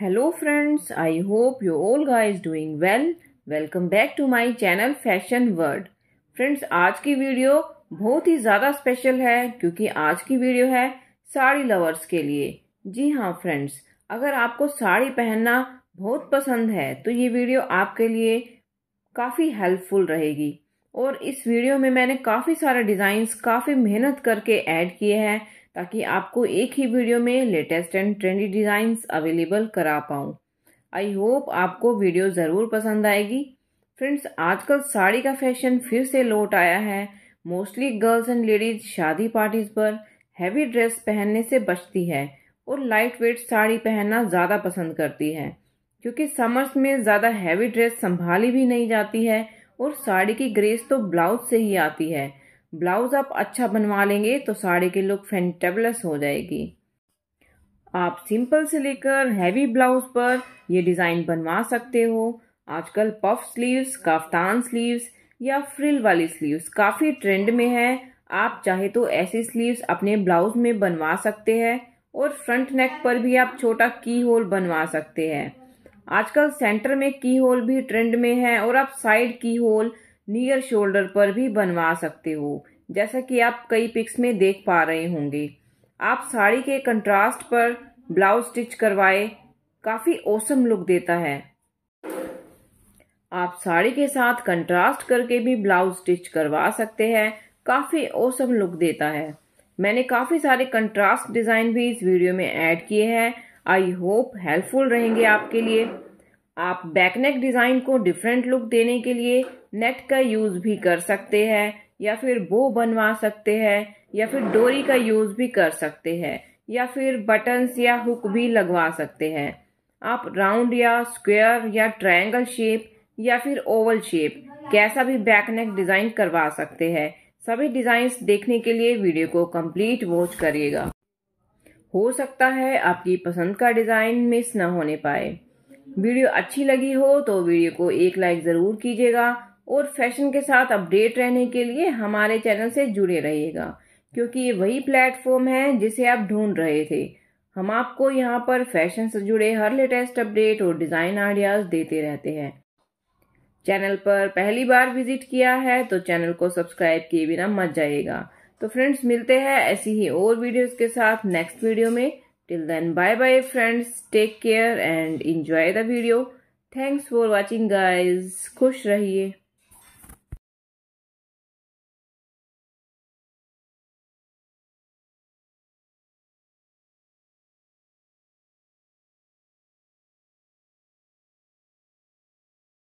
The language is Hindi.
Hello friends I hope you all guys doing well welcome back to my channel fashion world friends आज की वीडियो बहुत ही ज़्यादा स्पेशल है क्योंकि आज की वीडियो है साड़ी लवर्स के लिए जी हाँ फ्रेंड्स अगर आपको साड़ी पहनना बहुत पसंद है तो ये वीडियो आपके लिए काफ़ी हेल्पफुल रहेगी और इस वीडियो में मैंने काफ़ी सारे डिज़ाइंस काफ़ी मेहनत करके ऐड किए हैं ताकि आपको एक ही वीडियो में latest and trendy designs available करा पाऊँ आई होप आपको वीडियो ज़रूर पसंद आएगी फ्रेंड्स आजकल साड़ी का फैशन फिर से लौट आया है मोस्टली गर्ल्स एंड लेडीज शादी पार्टीज पर हैवी ड्रेस पहनने से बचती है और लाइट वेट साड़ी पहनना ज़्यादा पसंद करती है क्योंकि समर्स में ज़्यादा हैवी ड्रेस संभाली भी नहीं जाती है और साड़ी की ग्रेस तो ब्लाउज से ही आती है ब्लाउज आप अच्छा बनवा लेंगे तो साड़ी की लुक फेंटेबलस हो जाएगी आप सिंपल से लेकर हैवी ब्लाउज पर यह डिज़ाइन बनवा सकते हो आजकल पफ स्लीव्स काफ्तान स्लीव्स या फ्रिल वाली स्लीव्स काफ़ी ट्रेंड में है आप चाहे तो ऐसी स्लीव्स अपने ब्लाउज में बनवा सकते हैं और फ्रंट नेक पर भी आप छोटा की होल बनवा सकते हैं आजकल सेंटर में की होल भी ट्रेंड में है और आप साइड की होल नियर शोल्डर पर भी बनवा सकते हो जैसा कि आप कई पिक्स में देख पा रहे होंगे आप साड़ी के कंट्रास्ट पर ब्लाउज स्टिच करवाए काफ़ी औसम लुक देता है आप साड़ी के साथ कंट्रास्ट करके भी ब्लाउज स्टिच करवा सकते हैं काफ़ी औसम लुक देता है मैंने काफ़ी सारे कंट्रास्ट डिज़ाइन भी इस वीडियो में ऐड किए हैं आई होप हेल्पफुल रहेंगे आपके लिए आप बैकनेक डिज़ाइन को डिफरेंट लुक देने के लिए नेट का यूज़ भी कर सकते हैं या फिर बो बनवा सकते हैं या फिर डोरी का यूज़ भी कर सकते हैं या फिर बटन्स या हुक भी लगवा सकते हैं आप राउंड या स्क्वायर या ट्रायंगल शेप या फिर ओवल शेप कैसा भी बैकनेक डिज़ाइन करवा सकते हैं सभी डिज़ाइंस देखने के लिए वीडियो को कम्प्लीट वॉच करिएगा हो सकता है आपकी पसंद का डिज़ाइन मिस ना होने पाए वीडियो अच्छी लगी हो तो वीडियो को एक लाइक ज़रूर कीजिएगा और फैशन के साथ अपडेट रहने के लिए हमारे चैनल से जुड़े रहिएगा क्योंकि ये वही प्लेटफॉर्म है जिसे आप ढूंढ रहे थे हम आपको यहाँ पर फैशन से जुड़े हर लेटेस्ट अपडेट और डिज़ाइन आइडियाज़ देते रहते हैं चैनल पर पहली बार विजिट किया है तो चैनल को सब्सक्राइब किए बिना मत जाइएगा तो फ्रेंड्स मिलते हैं ऐसी ही और वीडियोस के साथ नेक्स्ट वीडियो में Till then bye bye friends. Take care and enjoy the video. Thanks for watching guys. Khush रहिए